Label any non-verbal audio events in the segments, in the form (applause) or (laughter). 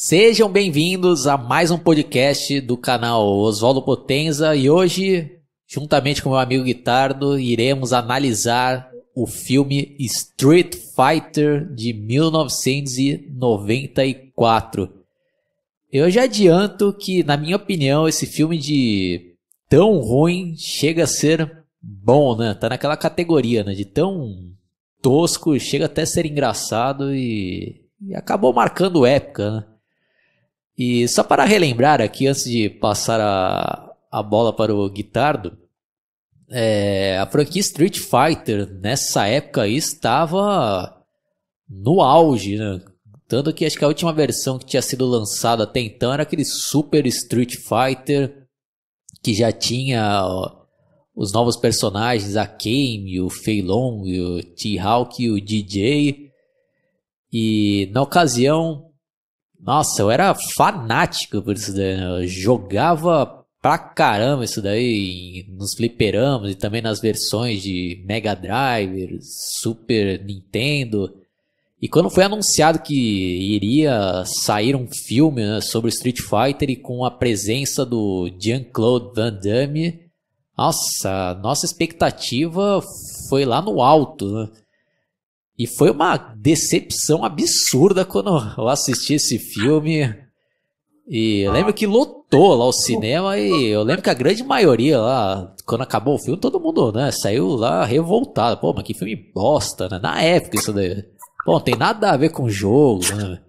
Sejam bem-vindos a mais um podcast do canal Oswaldo Potenza e hoje, juntamente com meu amigo Guitardo, iremos analisar o filme Street Fighter de 1994. Eu já adianto que, na minha opinião, esse filme de tão ruim chega a ser bom, né? Tá naquela categoria, né? De tão tosco chega até a ser engraçado e, e acabou marcando época, né? E só para relembrar aqui, antes de passar a, a bola para o Guitardo, é, a franquia Street Fighter nessa época estava no auge, né? Tanto que acho que a última versão que tinha sido lançada até então era aquele Super Street Fighter que já tinha os novos personagens, a Kame, o Fei Long, o T-Hawk e o DJ. E na ocasião nossa, eu era fanático por isso daí. Né? Eu jogava pra caramba isso daí nos fliperamos e também nas versões de Mega Drive, Super Nintendo. E quando foi anunciado que iria sair um filme né, sobre Street Fighter e com a presença do Jean-Claude Van Damme, nossa, nossa expectativa foi lá no alto, né? E foi uma decepção absurda quando eu assisti esse filme. E eu lembro que lotou lá o cinema e eu lembro que a grande maioria lá, quando acabou o filme, todo mundo, né, saiu lá revoltado. Pô, mas que filme bosta, né? Na época isso daí. Pô, não tem nada a ver com o jogo, né?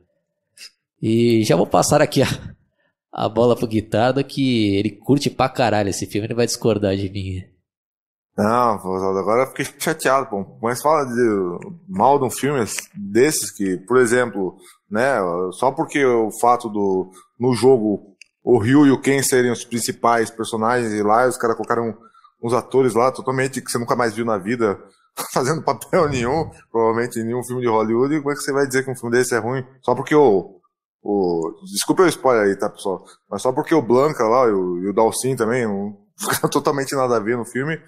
E já vou passar aqui a, a bola pro Guitardo que ele curte pra caralho esse filme, ele vai discordar de mim. Não, agora fiquei chateado, pô. Mas fala de, mal de um filme desses que, por exemplo, né, só porque o fato do no jogo o Ryu e o Ken serem os principais personagens e lá os caras colocaram uns atores lá totalmente que você nunca mais viu na vida (laughs) fazendo papel nenhum, provavelmente em nenhum filme de Hollywood. E como é que você vai dizer que um filme desse é ruim só porque o o desculpa o spoiler aí, tá, pessoal? Mas só porque o Blanca lá e o, e o Dalcin também, um, (laughs) totalmente nada a ver no filme.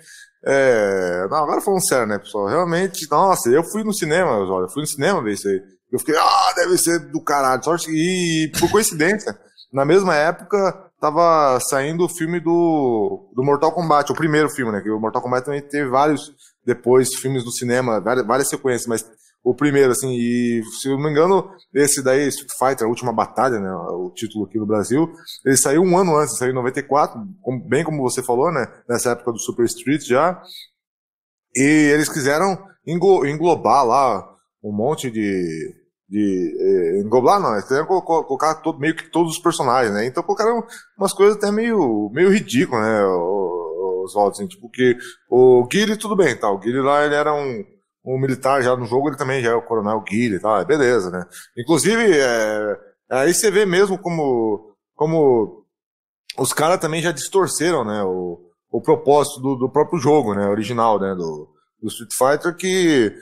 É... Não, agora falando sério, né, pessoal? Realmente, nossa, eu fui no cinema, olha, eu fui no cinema ver isso aí. Eu fiquei, ah, deve ser do caralho. Sorte e, por coincidência, (laughs) na mesma época, tava saindo o filme do, do Mortal Kombat, o primeiro filme, né? Que o Mortal Kombat também teve vários, depois, filmes do cinema, várias, várias sequências, mas o primeiro, assim, e se eu não me engano, esse daí, Street Fighter, a última batalha, né, o título aqui no Brasil, ele saiu um ano antes, saiu em 94, bem como você falou, né, nessa época do Super Street já, e eles quiseram englo englobar lá um monte de, de eh, englobar não, eles quiseram colocar todo, meio que todos os personagens, né, então colocaram umas coisas até meio, meio ridículas, né, os assim, tipo que o Guile, tudo bem, tá, o Guile lá, ele era um um militar já no jogo, ele também já é o coronel Guilherme e tal, é beleza, né? Inclusive, é, é, aí você vê mesmo como, como os caras também já distorceram, né, o, o propósito do, do próprio jogo, né, original, né, do, do Street Fighter, que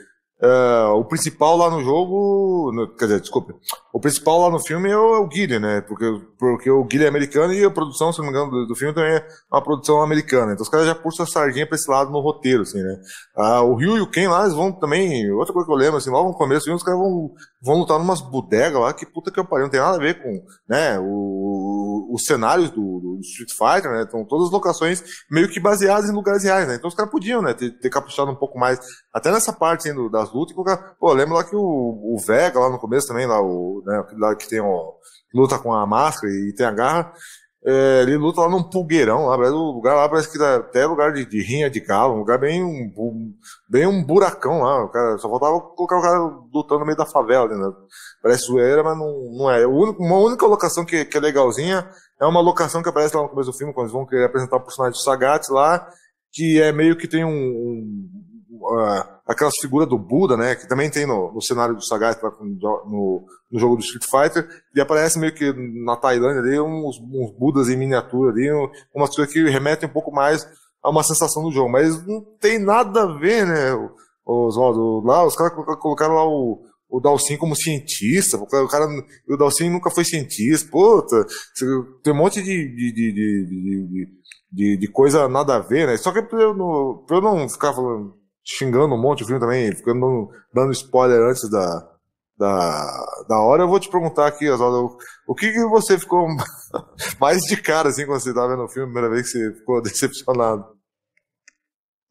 Uh, o principal lá no jogo, no, quer dizer, desculpa, o principal lá no filme é o, é o Guilherme, né? Porque, porque o Guilherme é americano e a produção, se não me engano, do, do filme também é uma produção americana. Então os caras já puxam a sardinha pra esse lado no roteiro, assim, né? Uh, o Ryu e o Ken lá, eles vão também, outra coisa que eu lembro, assim, logo no começo os caras vão, vão lutar numas bodegas lá, que puta que eu parei não tem nada a ver com, né, o, os cenários do, do, Street Fighter, né? Então, todas as locações meio que baseadas em lugares reais, né? Então, os caras podiam, né? Ter, ter caprichado um pouco mais, até nessa parte hein, do, das lutas. colocar... Pô, lembra lá que o, o Vega, lá no começo também, lá, o, né, lá que tem o, luta com a máscara e tem a garra. É, ele luta lá num pulgueirão, lá, parece, o lugar lá parece que dá até lugar de, de rinha de galo, um lugar bem um, bem um buracão lá. O cara, só faltava colocar o cara lutando no meio da favela, né? Parece zoeira, mas não, não é. Único, uma única locação que, que, é legalzinha é uma locação que aparece lá no começo do filme, quando eles vão querer apresentar o personagem do Sagat lá, que é meio que tem um, um uh, aquelas figuras do Buda, né? Que também tem no, no cenário do Sagat no, no, jogo do Street Fighter. E aparece meio que na Tailândia ali uns, uns Budas em miniatura ali, umas coisas que remetem um pouco mais a uma sensação do jogo. Mas não tem nada a ver, né? Oswaldo, lá os caras colocaram lá o, o Dalcin como cientista, o cara, o Dalcin nunca foi cientista, puta, tem um monte de, de, de, de, de, de, de coisa nada a ver, né? Só que pra eu, não, pra eu não ficar falando, xingando um monte o filme também, ficando dando spoiler antes da, da, da hora, eu vou te perguntar aqui, Oswaldo, o que, que você ficou (laughs) mais de cara assim quando você estava vendo o filme, a primeira vez que você ficou (laughs) decepcionado?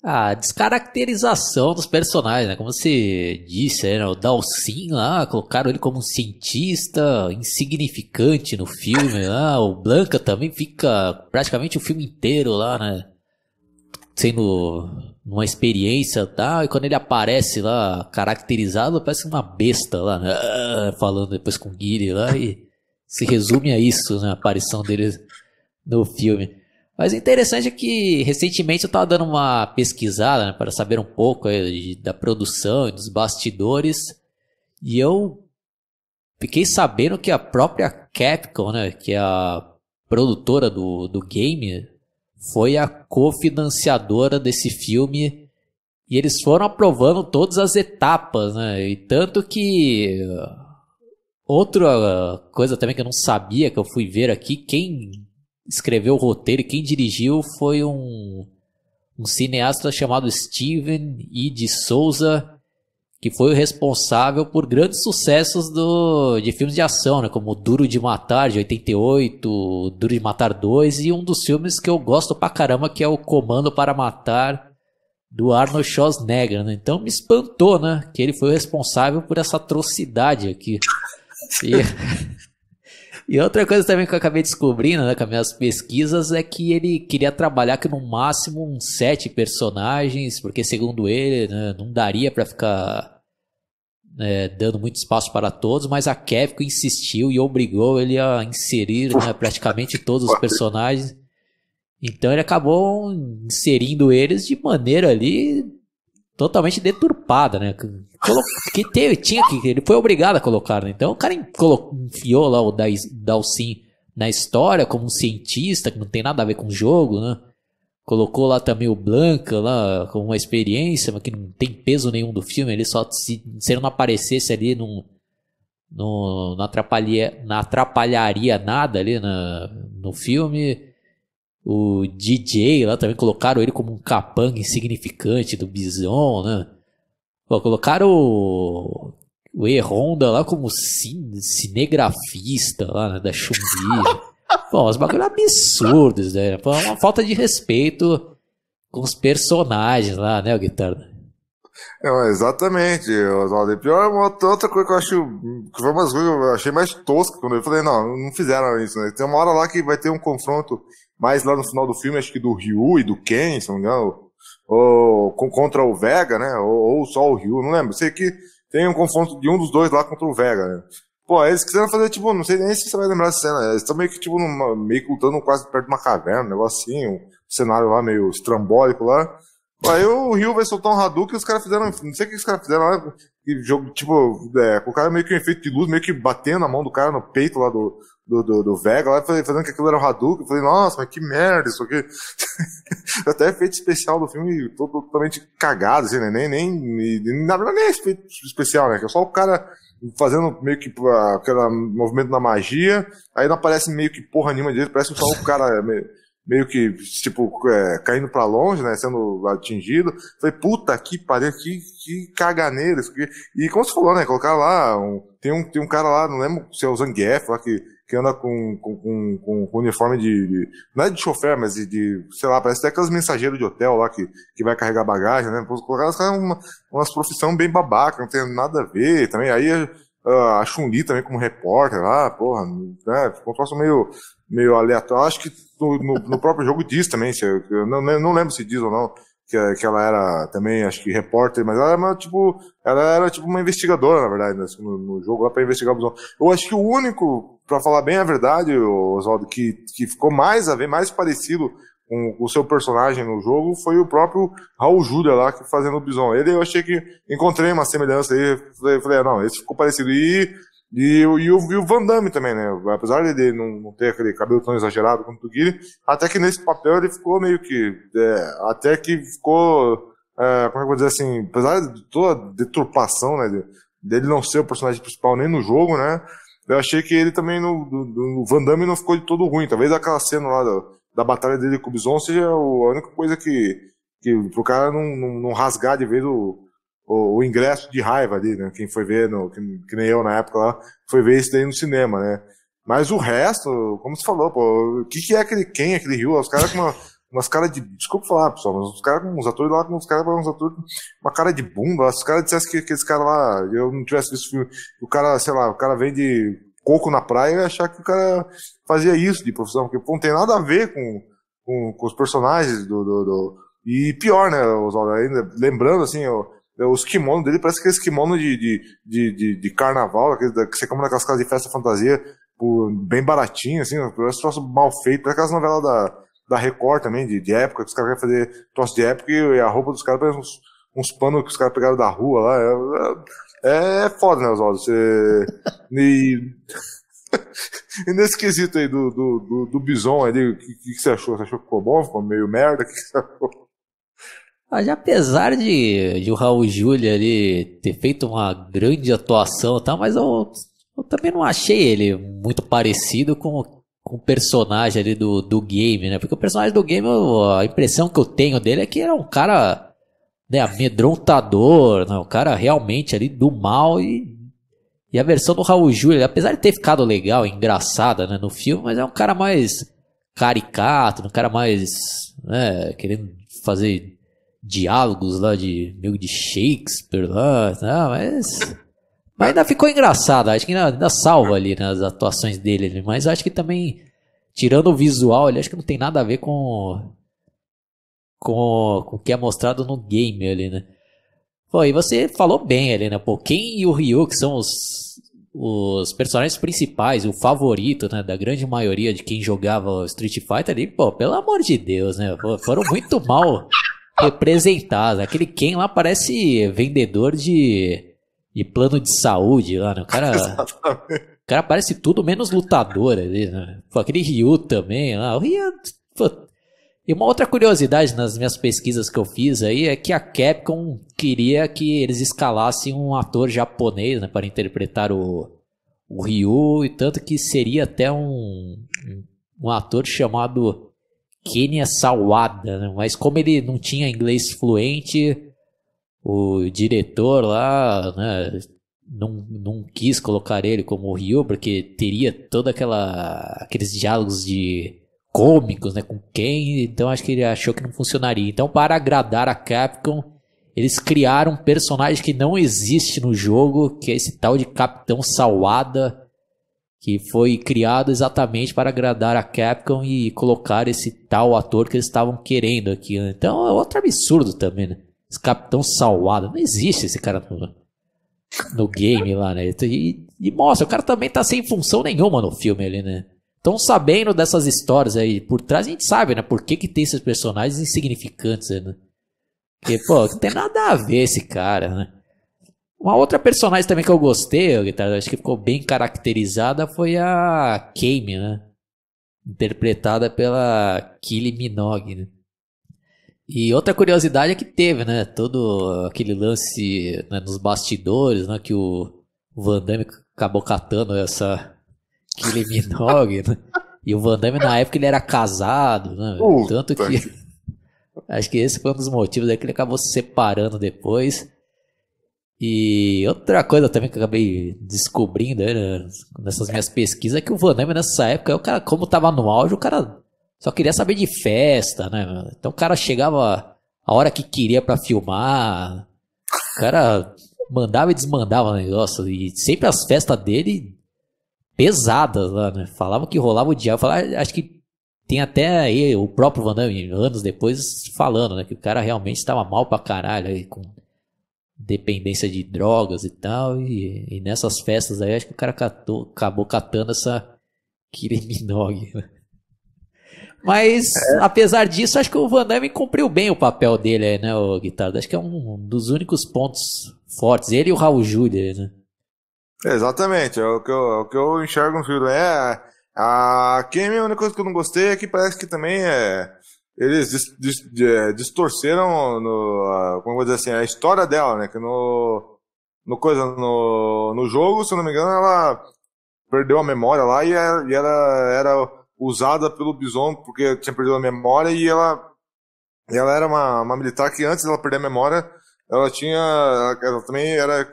A ah, descaracterização dos personagens, né? Como você disse, né? O dalcin lá, colocaram ele como um cientista insignificante no filme lá. Né? O Blanca também fica praticamente o filme inteiro lá, né? sendo uma experiência e tá? tal, e quando ele aparece lá, caracterizado, parece uma besta lá, né? Ah, falando depois com o Guilherme lá, e se resume a isso, né? A aparição dele no filme. Mas o interessante é que recentemente eu tava dando uma pesquisada né, para saber um pouco aí, da produção e dos bastidores. E eu fiquei sabendo que a própria Capcom, né, que é a produtora do, do game, foi a cofinanciadora desse filme e eles foram aprovando todas as etapas, né? E tanto que uh, outra uh, coisa também que eu não sabia que eu fui ver aqui, quem escreveu o roteiro e quem dirigiu foi um um cineasta chamado Steven E. de Souza que foi o responsável por grandes sucessos do, de filmes de ação, né? Como Duro de Matar, de 88, Duro de Matar 2, e um dos filmes que eu gosto pra caramba, que é o Comando para Matar, do Arnold Schwarzenegger, né? Então me espantou, né? Que ele foi o responsável por essa atrocidade aqui. E... (laughs) E outra coisa também que eu acabei descobrindo, né, com as minhas pesquisas, é que ele queria trabalhar com no máximo uns sete personagens, porque segundo ele, né, não daria para ficar né, dando muito espaço para todos, mas a Capcom insistiu e obrigou ele a inserir né, praticamente todos os personagens. Então ele acabou inserindo eles de maneira ali totalmente deturpada, né? Que teve, tinha que, ele foi obrigado a colocar, né? Então o cara enfiou lá o Dalsin na história como um cientista que não tem nada a ver com o jogo, né? Colocou lá também o Blanca lá como uma experiência, mas que não tem peso nenhum do filme, ele só se, se ele não aparecesse ali não, não, atrapalharia, não atrapalharia nada ali na, no filme o DJ lá também colocaram ele como um capanga insignificante do Bison, né? Pô, colocaram o, E-Honda lá como cinegrafista lá, né? da Chumbi. Bom, (laughs) os bagulhos absurdos, né? Pô, uma falta de respeito com os personagens lá, né, o Guitarra? É, exatamente, Oswaldo. E pior, uma outra coisa que eu acho. Que foi uma coisas que eu achei mais tosca quando eu falei, não, não fizeram isso, né? Tem uma hora lá que vai ter um confronto mas lá no final do filme, acho que do Ryu e do Ken, se não me engano, ou, com, contra o Vega, né? Ou, ou, só o Ryu, não lembro. Sei que tem um confronto de um dos dois lá contra o Vega, né? Pô, eles quiseram fazer, tipo, não sei nem se você vai lembrar essa cena. Eles estão meio que, tipo, numa, meio que lutando quase perto de uma caverna, um negocinho, um cenário lá meio estrambólico lá. Aí o Rio vai soltar um Hadouken e os caras fizeram, não sei o que os caras fizeram lá, jogo, tipo, é, colocaram meio que um efeito de luz, meio que batendo a mão do cara no peito lá do, do, do, do Vega lá, fazendo que aquilo era o Hadouken. Eu falei, nossa, mas que merda isso aqui. (laughs) Até efeito especial do filme totalmente cagado, assim, né? Nem, nem, nem, na verdade, nem é efeito especial, né? Que é só o cara fazendo meio que aquele movimento na magia, aí não aparece meio que porra nenhuma dele, parece só o cara meio, meio que, tipo, é, caindo pra longe, né, sendo atingido. Falei, puta que pariu, que, que caganeiro isso aqui. E como você falou, né, colocaram lá, um, tem, um, tem um cara lá, não lembro se é o Zangief lá, que que anda com, com, com, com uniforme de, de, Não é de chofer, mas de, de, Sei lá, parece até aquelas mensageiros de hotel lá que, que vai carregar bagagem, né? Colocar são uma, umas profissão bem babaca, não tem nada a ver também. Aí a, ah, a Chun-Li também como repórter lá, porra, né? Ficou um troço meio, meio aleatório. Acho que no, no, no próprio jogo diz também, se, eu não, não lembro se diz ou não que, que ela era também, acho que repórter, mas ela era é tipo, ela era tipo uma investigadora, na verdade, né? Assim, no, no, jogo lá para investigar o bison Eu acho que o único, para falar bem a verdade, Oswaldo, que, que ficou mais a ver, mais parecido com o seu personagem no jogo foi o próprio Raul Júlia lá que fazendo o Bison. Ele eu achei que encontrei uma semelhança aí, falei, falei ah, não, esse ficou parecido. E e, e, o, e o Van Damme também, né? Apesar dele não, não ter aquele cabelo tão exagerado quanto o Guilherme, até que nesse papel ele ficou meio que. É, até que ficou. É, como é que eu vou dizer assim? Apesar de toda a deturpação, né? De, dele não ser o personagem principal nem no jogo, né? Eu achei que ele também, no, no Van Damme, não ficou de todo ruim. Talvez aquela cena lá da, da batalha dele com o Bison seja a única coisa que, que pro cara não, não, não rasgar de vez o, o, o, ingresso de raiva ali, né? Quem foi ver, no, que, que, nem eu na época lá, foi ver isso daí no cinema, né? Mas o resto, como você falou, pô, o que, que é aquele quem, é aquele Rio? Os caras com uma, umas caras de. Desculpa falar, pessoal, mas os caras com uns atores lá, com uns caras uns atores uma cara de bunda. Se os caras dissessem que aqueles caras lá, eu não tivesse visto o filme, o cara, sei lá, o cara vende coco na praia, e achar que o cara fazia isso de profissão, porque pô, não tem nada a ver com, com, com os personagens do, do, do... E pior, né, Oswaldo? Ainda lembrando, assim, eu é, os kimonos dele parece aqueles kimonos de, de, de, de, de carnaval, que você compra naquelas casas de festa fantasia, por, bem baratinho, assim, parece um troço mal feito, parece aquelas novelas da, da Record também, de, de época, que os caras querem fazer troço de época e a roupa dos caras parece uns, uns panos que os caras pegaram da rua lá. É, é, é foda, né, Oswaldo? Você. (laughs) e... (laughs) e nesse quesito aí do, do, do, do Bison ali, o que, que, você achou? Você achou que ficou bom? Ficou meio merda? O que você achou? Mas apesar de, de o Raul Júlia ali ter feito uma grande atuação, tá, mas eu, eu também não achei ele muito parecido com, com o personagem ali do, do game, né? Porque o personagem do game, a impressão que eu tenho dele é que era um cara né, amedrontador, né, um cara realmente ali do mal e, e a versão do Raul Júlia, apesar de ter ficado legal, engraçada né, no filme, mas é um cara mais caricato, um cara mais né, querendo fazer diálogos lá de meio de Shakespeare lá, tá, mas mas ainda ficou engraçado, acho que ainda, ainda salva ali nas né, atuações dele, mas acho que também tirando o visual, ele acho que não tem nada a ver com com, com o que é mostrado no game ali, né? Pô, e você falou bem ali, né? Pô, e o Ryu que são os os personagens principais, o favorito, né, da grande maioria de quem jogava Street Fighter ali, pô, pelo amor de Deus, né, pô, foram muito mal representado Aquele Ken lá parece vendedor de, de plano de saúde lá, né? O cara. O cara parece tudo menos lutador ali, né? Pô, aquele Ryu também lá. O Ryu. Pô. E uma outra curiosidade nas minhas pesquisas que eu fiz aí é que a Capcom queria que eles escalassem um ator japonês né, para interpretar o, o Ryu, e tanto que seria até um, um ator chamado Kenia Sawada, né? mas como ele não tinha inglês fluente, o diretor lá né, não, não quis colocar ele como o Ryu, porque teria toda aquela aqueles diálogos de cômicos né, com quem, então acho que ele achou que não funcionaria. Então, para agradar a Capcom, eles criaram um personagem que não existe no jogo, que é esse tal de Capitão Sawada que foi criado exatamente para agradar a Capcom e colocar esse tal ator que eles estavam querendo aqui. Né? Então é outro absurdo também, né? Esse Capitão Salvado. Não existe esse cara no, no game lá, né? E, e, mostra, o cara também tá sem função nenhuma no filme ali, né? Então sabendo dessas histórias aí por trás, a gente sabe, né? Por que, que tem esses personagens insignificantes, né? Porque, pô, não tem nada a ver esse cara, né? Uma outra personagem também que eu gostei, guitarra, acho que ficou bem caracterizada, foi a Kame, né? Interpretada pela Kylie Minogue, né? E outra curiosidade é que teve, né? Todo aquele lance né, nos bastidores, né? Que o Van Damme acabou catando essa Kylie Minogue, né? E o Van Damme na época ele era casado, né? Tanto que... (laughs) Acho que esse foi um dos motivos aí que ele acabou se separando depois. E outra coisa também que eu acabei descobrindo né, nessas minhas pesquisas é que o Van nessa época, é o cara, como tava no auge, o cara só queria saber de festa, né? Então o cara chegava a hora que queria para filmar, o cara mandava e desmandava o negócio, e sempre as festas dele pesadas lá, né? Falava que rolava o diabo, falava, ah, acho que tem até aí o próprio Van anos depois, falando, né? Que o cara realmente estava mal pra caralho aí com dependência de drogas e tal. E, e nessas festas aí, acho que o cara catou, acabou catando essa Kiriminog. Né? Mas, é. apesar disso, acho que o Van Damme cumpriu bem o papel dele aí, né, o Guitarra? Acho que é um dos únicos pontos fortes. Ele e o Raul Júlia, né? Exatamente, é o que eu, é o que eu enxergo no filme. É, a, a, é a única coisa que eu não gostei é que parece que também é eles dis, dis, é, distorceram no, como vou dizer assim, a história dela, né? Que no, no, coisa, no, no jogo, se eu não me engano, ela perdeu a memória lá e, era, é, e ela era usada pelo Bison porque tinha perdido a memória e ela, ela era uma, uma militar que antes dela perder a memória, ela tinha, ela também era,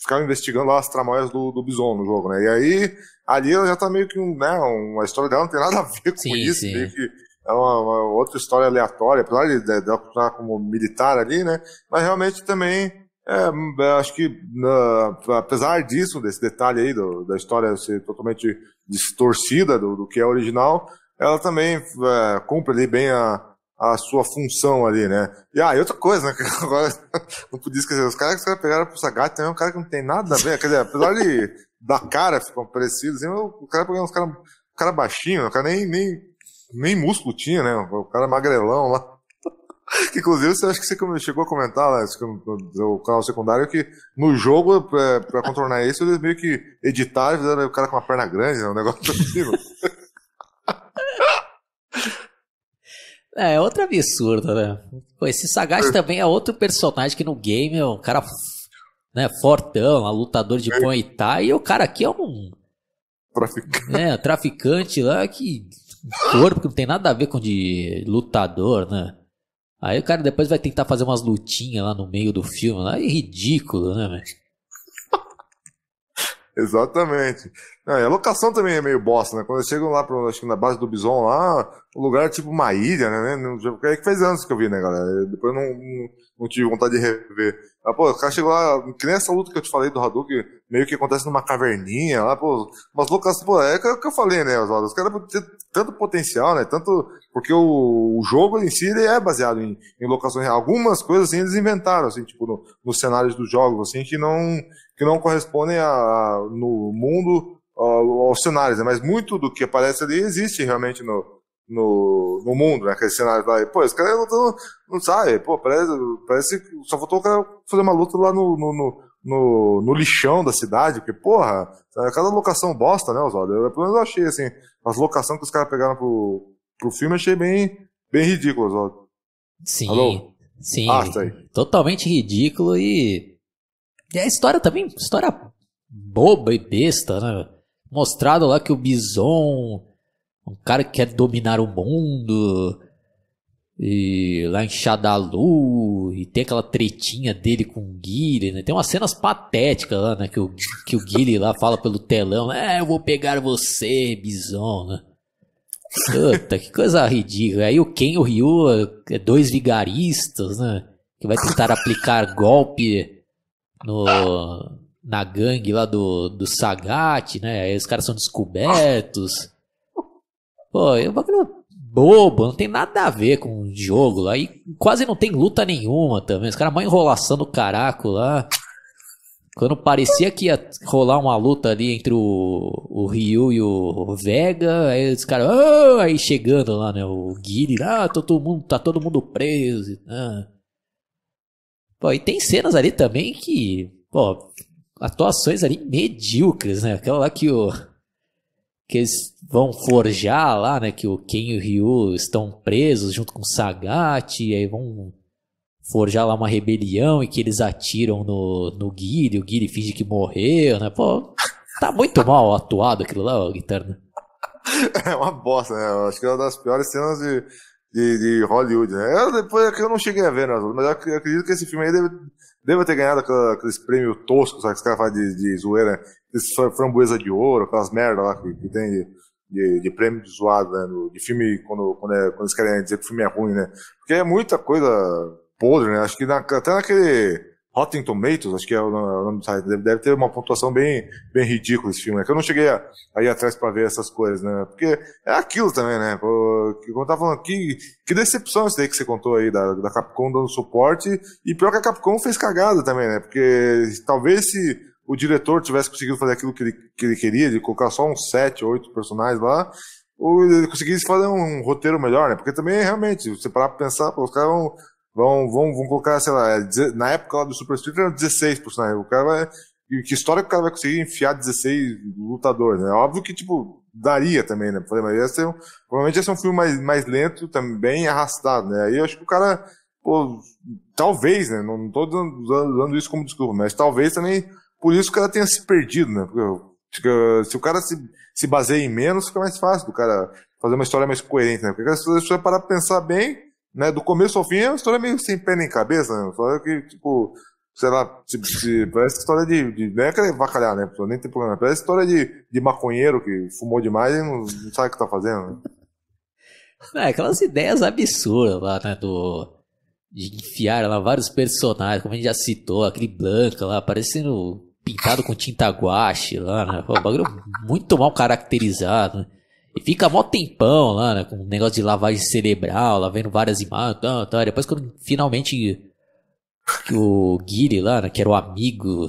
ficava investigando lá as tramóias do, do Bison no jogo, né? E aí, ali ela já tá meio que, um, né, uma história dela não tem nada a ver com sim, isso, sim. meio que é uma, uma, outra história aleatória, apesar de, ela de como militar ali, né? Mas realmente também, é, é acho que, apesar disso, desse detalhe aí do, da história ser totalmente distorcida do, do que é original, ela também é, cumpre ali bem a, a sua função ali, né? E, ah, e outra coisa, né? (laughs) agora não podia esquecer, os caras que pegaram pro Sagat também é um cara que não tem nada a ver, quer dizer, apesar de da cara ficam parecidos, assim, o cara pegou uns caras. Um cara baixinho, o cara nem, nem nem músculo tinha, né? O cara é magrelão lá. Que, (laughs) inclusive, você acha que você chegou a comentar lá, o canal secundário, que no jogo, pra, é, pra contornar isso, eles meio que editaram, fizeram o cara com uma perna grande, né? Um negócio assim (laughs) é, é outra absurda, né? Pô, esse Sagat também é outro personagem que no game é um cara né, fortão, um lutador de é. Muay e o cara aqui é um... Traficante. É, traficante lá que corpo que não tem nada a ver com de lutador, né? Aí o cara depois vai tentar fazer umas lutinhas lá no meio do filme. Lá. É ridículo, né, velho? (laughs) Exatamente. Não, a locação também é meio bosta, né? Quando eu chegam lá, pro, acho que na base do Bison lá, o lugar é tipo uma ilha, né? É que faz anos que eu vi, né, galera? Depois eu não, não, não tive vontade de rever. Ah, pô, o cara chegou lá, que nem essa luta que eu te falei do Hadouken, meio que acontece numa caverninha lá, pô, umas loucas, pô, é o que eu falei, né, Oswaldo? Os caras têm tanto potencial, né, tanto, porque o, o jogo em si, ele é baseado em, em locações Algumas coisas, assim, eles inventaram, assim, tipo, no, nos cenários dos jogos, assim, que não, que não correspondem a, a no mundo a, aos cenários, né, mas muito do que aparece ali existe realmente no, no, no mundo, né? Aquele cenário lá, pô, esse cara é não, não sai, pô, parece, parece que só faltou o cara fazer uma luta lá no, no, no, no lixão da cidade, porque, porra, é cada locação bosta, né, Oswaldo? Eu, pelo menos eu achei, assim, as locações que os caras pegaram pro, pro filme, achei bem, bem ridículo, Oswaldo. Sim, Alô? sim. Ah, tá aí. Totalmente ridículo e... E a história também, história boba e besta, né? Mostrado lá que o Bison um cara que quer dominar o mundo e lá em Shadalu e tem aquela tretinha dele com o Guile, né? Tem umas cenas patéticas lá, né? Que o, que o Guile lá fala pelo telão, é, eu vou pegar você, bison né? Puta, que coisa ridícula. Aí o Ken e o Ryu, é dois vigaristas, né? Que vai tentar aplicar golpe no, na gangue lá do, do Sagat, né? Aí os caras são descobertos. Pô, é um bagulho bobo, não tem nada a ver com o jogo lá. E quase não tem luta nenhuma também. Os caras mó enrolação do caraco lá. Quando parecia que ia rolar uma luta ali entre o, o Ryu e o Vega, aí os caras. Oh! Aí chegando lá, né? O Guiri, ah, todo mundo, tá todo mundo preso. Ah. Pô, e tem cenas ali também que. Pô, atuações ali medíocres, né? Aquela lá que o que eles vão forjar lá, né? Que o Ken e o Ryu estão presos junto com o Sagat, e aí vão forjar lá uma rebelião e que eles atiram no, no Guiri, o Guile finge que morreu, né? Pô, tá muito mal atuado aquilo lá, o Guitarra. (laughs) É uma bosta, né? Eu acho que é uma das piores cenas de, de, de Hollywood, né? Eu, depois é eu não cheguei a ver, né? mas eu acredito que esse filme aí deve Deva ter ganhado aqueles prêmios toscos, sabe, que os caras fazem de, de zoeira, né? framboesa de ouro, aquelas merda lá que, que tem de, de, de, prêmio de zoado, né? No, de filme, quando, quando, é, quando eles querem dizer que o filme é ruim, né? Porque é muita coisa podre, né? Acho que na, até naquele Rotten Tomatoes, acho que é o nome do site, deve, ter uma pontuação bem, bem ridícula esse filme. É que eu não cheguei a, ir atrás para ver essas coisas, né? Porque é aquilo também, né? como eu tava falando, que, que decepção isso daí que você contou aí, da, da Capcom dando suporte. E pior que a Capcom fez cagada também, né? Porque talvez se o diretor tivesse conseguido fazer aquilo que ele, que ele queria, de colocar só uns sete, oito personagens lá, ou ele conseguisse fazer um roteiro melhor, né? Porque também, realmente, você parar pra pensar, os caras vão Vão, vão, vão colocar, sei lá, é na época lá do Super Street eram 16 personagens. O cara vai. Que história que o cara vai conseguir enfiar 16 lutadores, né? Óbvio que, tipo, daria também, né? mas ia ser um, provavelmente ia ser um filme mais, mais lento, também arrastado, né? Aí eu acho que o cara, pô, talvez, né? Não, não tô usando isso como desculpa, mas talvez também por isso o cara tenha se perdido, né? Porque tipo, se o cara se, se baseia em menos, fica mais fácil do cara fazer uma história mais coerente, né? Porque se você parar pra pensar bem, né? Do começo ao fim é uma história meio sem pé nem cabeça, né? Uma história que, tipo, sei lá, se, se, parece história de, de. Não é aquele é vacalhar, né? Nem tem problema. Parece história de, de maconheiro que fumou demais e não, não sabe o que tá fazendo. Né? É, aquelas ideias absurdas lá, né? Do, de enfiar lá vários personagens, como a gente já citou, aquele Blanca lá, parecendo pintado com tinta guache lá, né? Pô, bagulho muito mal caracterizado. Né? E fica mó tempão lá, né? Com um negócio de lavagem cerebral, lá vendo várias imagens, tal, tá, tal. Tá. Depois quando finalmente o Guiri lá, né, que era o amigo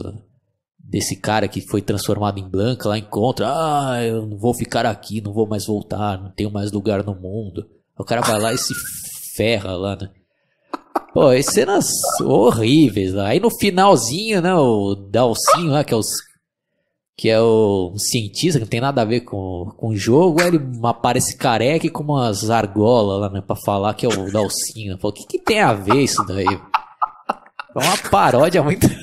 desse cara que foi transformado em Blanca, lá encontra, ah, eu não vou ficar aqui, não vou mais voltar, não tenho mais lugar no mundo. O cara vai lá e se ferra lá, né? Pô, e cenas horríveis lá. Aí no finalzinho, né, o Dalcinho lá, que é os que é o cientista, que não tem nada a ver com, com o jogo, aí ele (laughs) aparece careca e com umas argolas lá, né, pra falar que é o Dalcinho. Falou, o que, que tem a ver isso daí? É uma paródia muito. (laughs) é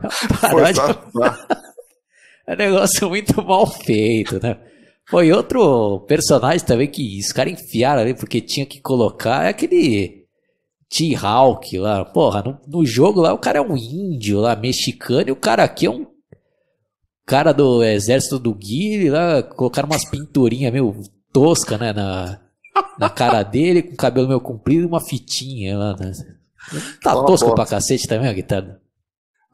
uma paródia. (laughs) é um negócio muito mal feito, né? Foi outro personagem também que os caras enfiaram ali, porque tinha que colocar. É aquele T-Hawk lá. Porra, no, no, jogo lá o cara é um índio lá, mexicano, e o cara aqui é um cara do exército do Gui lá colocaram umas pinturinhas meio tosca, né? Na, na cara (laughs) dele, com cabelo meio comprido e uma fitinha lá. Né? Tá Fala tosco pra cacete também a guitarra.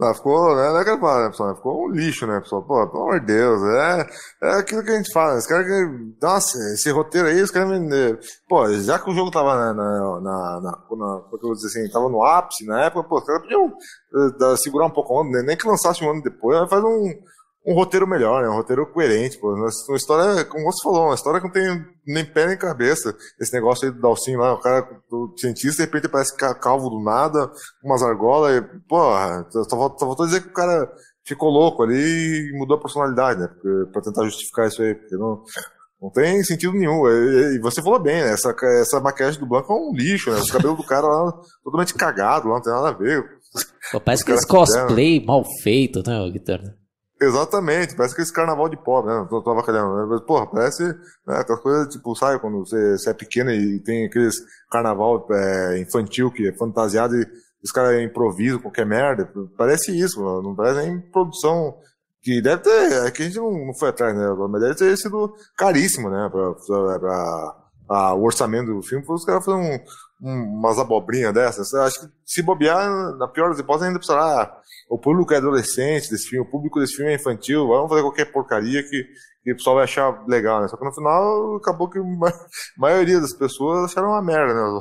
Não, ficou, né, não é né, pessoal? Né, ficou um lixo, né, pessoal? Pô, pelo amor de Deus, é, é aquilo que a gente fala, né? Os caras que. Nossa, esse roteiro aí, os caras vender. Pô, já que o jogo tava né, na. na, na, na, como é eu vou dizer assim, tava no ápice na época, pô, os caras podiam uh, segurar um pouco a onda, né? Nem que lançasse um ano depois, faz um um roteiro melhor, né? Um roteiro coerente, pô. Uma história, como você falou, uma história que não tem nem pé nem cabeça. Esse negócio aí do Dalsim lá, o cara, do cientista, de repente parece calvo do nada, umas argolas, e, porra, só faltou, só dizer que o cara ficou louco ali e mudou a personalidade, né? pra tentar justificar isso aí, porque não, não tem sentido nenhum. E você falou bem, né? Essa, essa maquiagem do Blanco é um lixo, né? Os cabelos do cara lá totalmente cagado, lá não tem nada a ver. Pô, parece que esse né? cosplay mal feito, né, Guitarra? Exatamente, parece que esse carnaval de pobre, né? Não tô avacalhando. Né? Mas, porra, parece né, aquela coisa, tipo, sai quando você, você é pequeno e tem aqueles carnaval é, infantil que é fantasiado e os caras improvisam qualquer merda. Parece isso, não parece nem produção que deve ter, é que a gente não, não foi atrás, né? Mas deve ter sido caríssimo, né? Pra, pra, pra a, o orçamento do filme, para os caras fazerem um umas abobrinhas dessas. Eu acho que se bobear, na pior das hipóteses, ainda pensará, ah, o público é adolescente desse filme, o público desse filme é infantil, vamos fazer qualquer porcaria que, que o pessoal vai achar legal, né? Só que no final, acabou que a (laughs) maioria das pessoas acharam uma merda, né?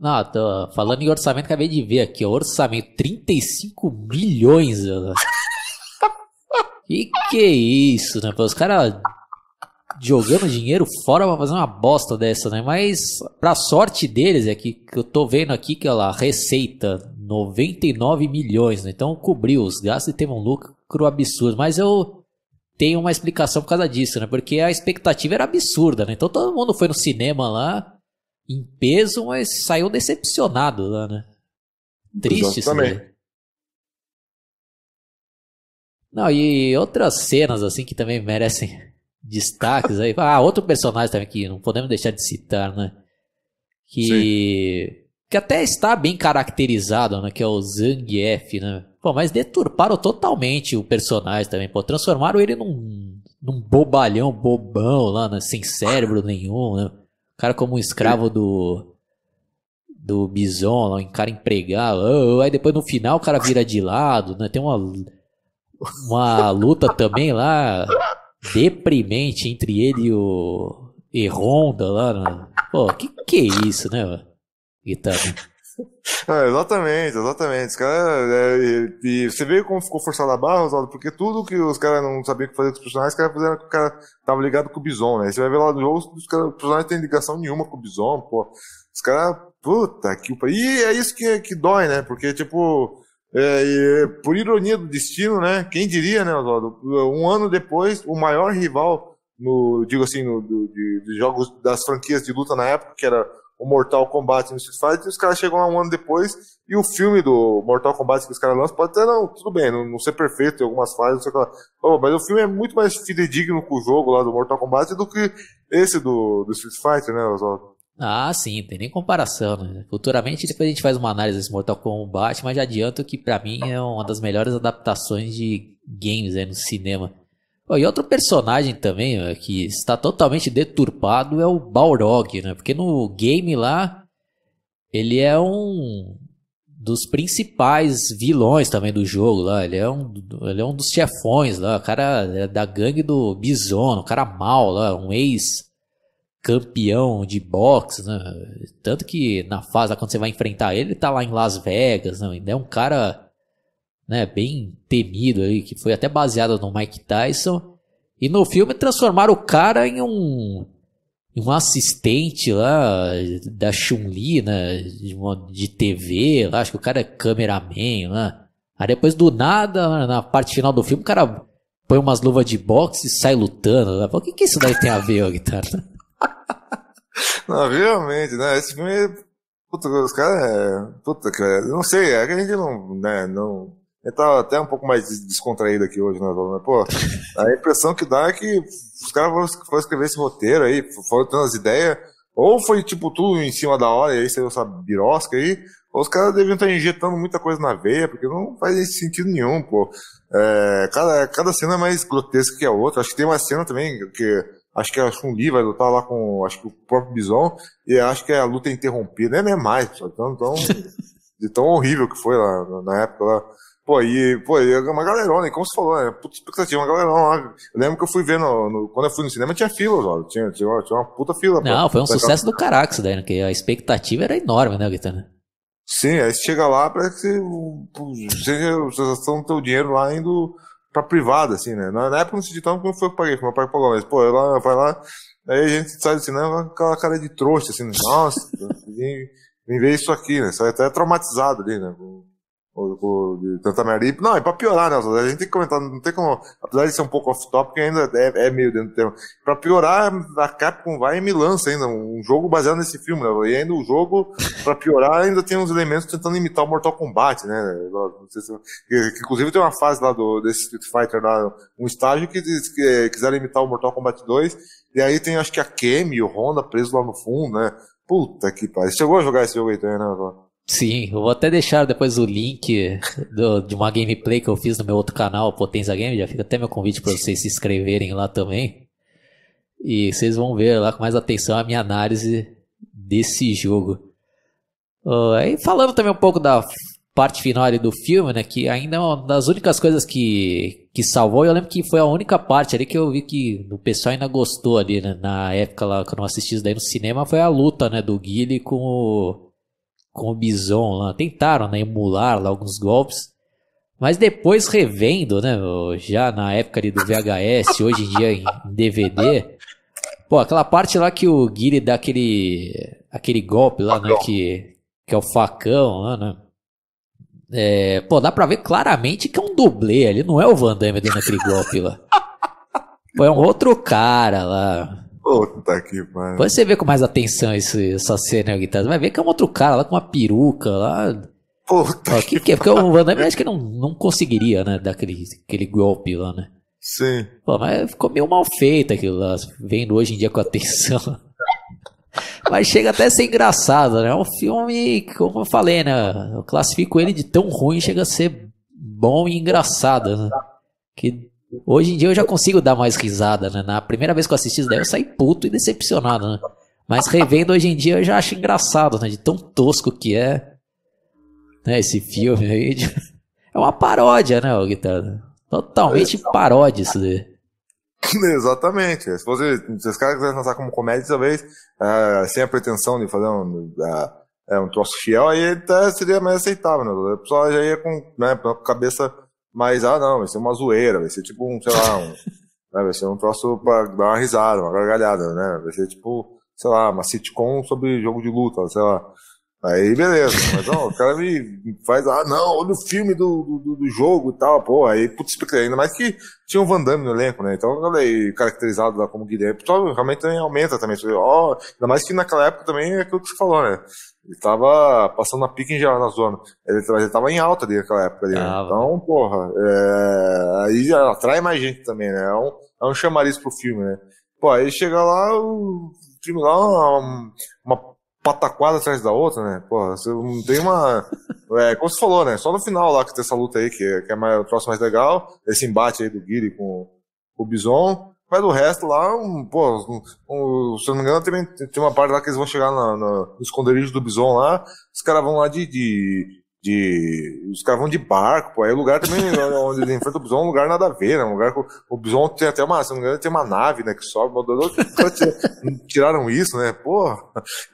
Não, tô falando em orçamento, acabei de ver aqui, orçamento 35 milhões. (laughs) que que é isso, né? Os caras jogando dinheiro fora pra fazer uma bosta dessa, né? Mas pra sorte deles é que, que eu tô vendo aqui que ela receita 99 milhões, né? Então cobriu os gastos e teve um lucro absurdo. Mas eu tenho uma explicação por causa disso, né? Porque a expectativa era absurda, né? Então todo mundo foi no cinema lá em peso, mas saiu decepcionado lá, né? Triste isso também. Não, e outras cenas assim que também merecem destaques aí. Ah, outro personagem também que não podemos deixar de citar, né? Que. Sim. Que até está bem caracterizado, né? Que é o Zhang F, né? Pô, mas deturparam totalmente o personagem também, pô. Transformaram ele num, num bobalhão, bobão lá, né? Sem cérebro nenhum, né? O cara como um escravo do do Bison, lá, um cara empregado. Aí depois no final o cara vira de lado, né? Tem uma, uma luta também lá deprimente entre ele e o e Honda lá. No... Né? Pô, que que é isso, né, tá Guitarra. (laughs) Ah, é, exatamente, exatamente. Os caras. É, e, e, você vê como ficou forçado a barra, Oswaldo? Porque tudo que os caras não sabiam que fazer com os personagens, os caras fizeram que o cara tava ligado com o Bison, né? Você vai ver lá no jogo, os, cara, os personagens não têm ligação nenhuma com o Bison, pô. Os caras. Puta que. E é isso que, que dói, né? Porque, tipo. É, e, por ironia do destino, né? Quem diria, né, Oswaldo? Um ano depois, o maior rival, no, digo assim, no, do, de, de, jogos das franquias de luta na época, que era o Mortal Kombat no Street Fighter, os caras chegam lá um ano depois e o filme do Mortal Kombat que os caras lançam pode até não, tudo bem, não, não ser perfeito em algumas fases, não sei o que lá. Oh, mas o filme é muito mais fidedigno com o jogo lá do Mortal Kombat do que esse do, do Street Fighter, né, Oswaldo? Ah, sim, tem nem comparação. Né? Futuramente depois a gente faz uma análise desse Mortal Kombat, mas já adianto que para mim é uma das melhores adaptações de games né, no cinema. e outro personagem também ó, que está totalmente deturpado é o Balrog, né? Porque no game lá ele é um dos principais vilões também do jogo lá. Ele é um, ele é um dos chefões lá, o cara é da gangue do Bison, o cara mal lá, um ex campeão de boxe, né? Tanto que na fase, quando você vai enfrentar ele, ele tá lá em Las Vegas, né? é um cara, né, bem temido aí, que foi até baseado no Mike Tyson. E no filme transformaram o cara em um um assistente lá da Chun-Li, né, de, uma, de TV, lá, acho que o cara é cameraman lá. Aí depois do nada, na parte final do filme, o cara põe umas luvas de boxe e sai lutando. Lá. O que, que isso daí tem a ver, Guitarra? (laughs) não, realmente, né? Esse filme é... Puta, os caras. É... Puta, cara, não sei, é que a gente não. Né, não... Eu tava tá até um pouco mais descontraído aqui hoje, né? Mas, né? pô, a impressão que dá é que os caras foram escrever esse roteiro aí, foram tendo as ideias, ou foi tipo tudo em cima da hora, e aí saiu essa birosca aí, ou os caras deviam estar injetando muita coisa na veia, porque não faz sentido nenhum, pô. É, cada, cada cena é mais grotesca que a outra. Acho que tem uma cena também que acho que é, a Chun-Li vai lutar lá com acho que o próprio Bison, e acho que é a luta é interrompida, nem né, é mais, tão, tão, (laughs) de tão horrível que foi lá na época lá. Pô, e, pô, e é uma galerona, e como você falou, né? Puta expectativa, uma galerona lá. Eu lembro que eu fui ver no, no, quando eu fui no cinema, tinha fila, ó, tinha, tinha, uma, tinha uma puta fila. Não, pô, foi um sucesso aquela... do caraca isso daí, né? Porque a expectativa era enorme, né, Guitana? Sim, aí você chega lá, parece que você, você, você tá o teu dinheiro lá indo pra privada, assim, né? Na, época não se ditava como foi que eu paguei, meu pai pagou, mas, pô, ela vai lá, aí a gente sai do cinema com aquela cara de trouxa, assim, né? nossa, (laughs) vim, vim ver isso aqui, né? Sai até é traumatizado ali, né? Com, o, o é Não, é pra piorar, né? A gente tem que comentar, não tem como. Apesar de ser um pouco off-topic, ainda é, é, meio dentro do tema. Pra piorar, a Capcom vai e me lança ainda um jogo baseado nesse filme, né? E ainda o jogo, pra piorar, ainda tem uns elementos tentando imitar o Mortal Kombat, né? Se... Que, que, inclusive tem uma fase lá do, desse Street Fighter lá, um estágio que, que eh, quiseram imitar o Mortal Kombat 2. E aí tem, acho que a Kemi e o Honda preso lá no fundo, né? Puta que pariu. Chegou a jogar esse jogo aí também, né? Sim, eu vou até deixar depois o link do, de uma gameplay que eu fiz no meu outro canal, potenza Game. Já fica até meu convite para vocês se inscreverem lá também. E vocês vão ver lá com mais atenção a minha análise desse jogo. Uh, falando também um pouco da parte final ali do filme, né? Que ainda é uma das únicas coisas que, que salvou. Eu lembro que foi a única parte ali que eu vi que o pessoal ainda gostou ali, né? Na época lá que eu não assisti isso daí no cinema, foi a luta, né? Do Guile com o com o Bison lá. Tentaram né, emular lá alguns golpes. Mas depois revendo, né, já na época ali do VHS, (laughs) hoje em dia em DVD, pô, aquela parte lá que o Guile dá aquele, aquele golpe lá, né, que, que é o facão lá, né, é, pô, dá pra ver claramente que é um dublê ali, não é o Van Damme dando aquele golpe lá. (laughs) Pô, é um outro cara lá. Puta que pariu. Você ver com mais atenção esse, essa cena aí, guitarra. Vai ver que é um outro cara lá com uma peruca lá. Puta Ó, que, que, que é? Porque o Van Damme acho que não, não conseguiria, né? dar aquele golpe lá, né? Sim. Pô, mas ficou meio mal feito aquilo lá. Vendo hoje em dia com atenção. (laughs) mas chega até a ser engraçado, né? É um filme, como eu falei, né? Eu classifico ele de tão ruim, chega a ser bom e engraçado, né? Que Hoje em dia eu já consigo dar mais risada, né? Na primeira vez que eu assisti isso daí, eu saí puto e decepcionado, né? Mas revendo hoje em dia eu já acho engraçado, né? De tão tosco que é. Né? Esse filme aí. (laughs) É uma paródia, né, Guitarra? Totalmente paródia isso daí. (laughs) Exatamente. Se, você, se os caras quiserem lançar como comédia, talvez, uh, sem a pretensão de fazer um, uh, um troço fiel, aí até seria mais aceitável, né? O pessoal já ia com, né, com a cabeça mas, ah, não, vai ser uma zoeira, vai ser tipo um, sei lá, um, (laughs) né, vai ser um troço pra dar uma risada, uma gargalhada, né? Vai ser tipo, sei lá, uma sitcom sobre jogo de luta, sei lá. Aí beleza, mas não, o cara me faz, ah não, olha o filme do, do, do jogo e tal, pô, aí putz, ainda mais que tinha o um Van Damme no elenco, né, então eu falei, caracterizado lá como Guilherme, então, realmente também aumenta também, ó, ainda mais que naquela época também é aquilo que você falou, né, ele tava passando a pique já na zona. Ele, ele tava em alta ali naquela época. Ali, né? Então, porra, é... aí atrai mais gente também, né? É um, é um chamariz pro filme, né? Pô, aí chega lá, o filme lá, uma, uma pataquada atrás da outra, né? Porra, você não tem uma. (laughs) É, como você falou, né? Só no final lá que tem essa luta aí, que, é, que é mais, o troço mais legal, esse embate aí do Guiri com, com o Bison. Mas o resto lá, um, pô, um, um, se eu não me engano, também tem uma parte lá que eles vão chegar na, na, no esconderijo do Bison lá, os caras vão lá de, de de. Os caras vão de barco, pô. Aí o lugar também (laughs) onde eles enfrentam o Bison é um lugar nada a ver, né? Um lugar com o Bison tem até uma. Se não me engano, tem uma nave, né? Que sobe. (laughs) Tiraram isso, né? Porra.